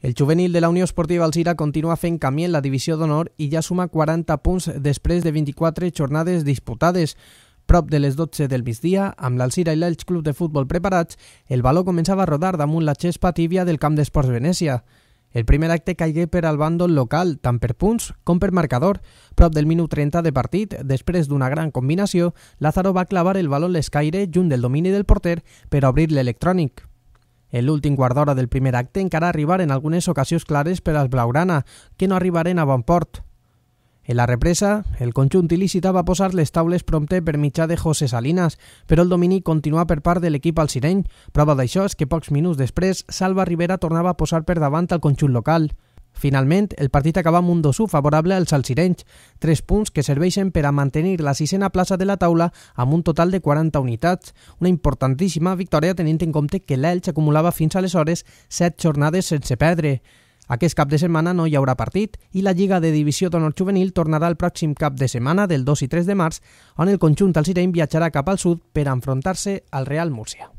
El juvenil de la Unió Esportiva Alzira continua fent camí en la divisió d'honor i ja suma 40 punts després de 24 jornades disputades. Prop de les 12 del migdia, amb l'Alzira i l'Elx Club de Futbol preparats, el baló començava a rodar damunt la xespa tíbia del camp d'esports Venècia. El primer acte caigué per al bàndol local, tant per punts com per marcador. Prop del minut 30 de partit, després d'una gran combinació, Lázaro va clavar el baló l'escaire junt del domini del porter per obrir l'electrònic. L'últim quart d'hora del primer acte encara arribaren en algunes ocasions clares per als Blaugrana, que no arribaren a bon port. En la represa, el conjunt il·licità va posar les taules prompte per mitjà de José Salinas, però el domini continua per part de l'equip al Sireny. Prova d'això és que pocs minuts després, Salva Rivera tornava a posar per davant el conjunt local. Finalment, el partit acaba amb un 2-1 favorable als alcirenys, tres punts que serveixen per a mantenir la sisena plaça de la taula amb un total de 40 unitats, una importantíssima victòria tenint en compte que l'Elx acumulava fins aleshores 7 jornades sense perdre. Aquest cap de setmana no hi haurà partit i la Lliga de Divisió d'Honor Juvenil tornarà el pròxim cap de setmana del 2 i 3 de març, on el conjunt alcireny viatjarà cap al sud per enfrontar-se al Real Múrcia.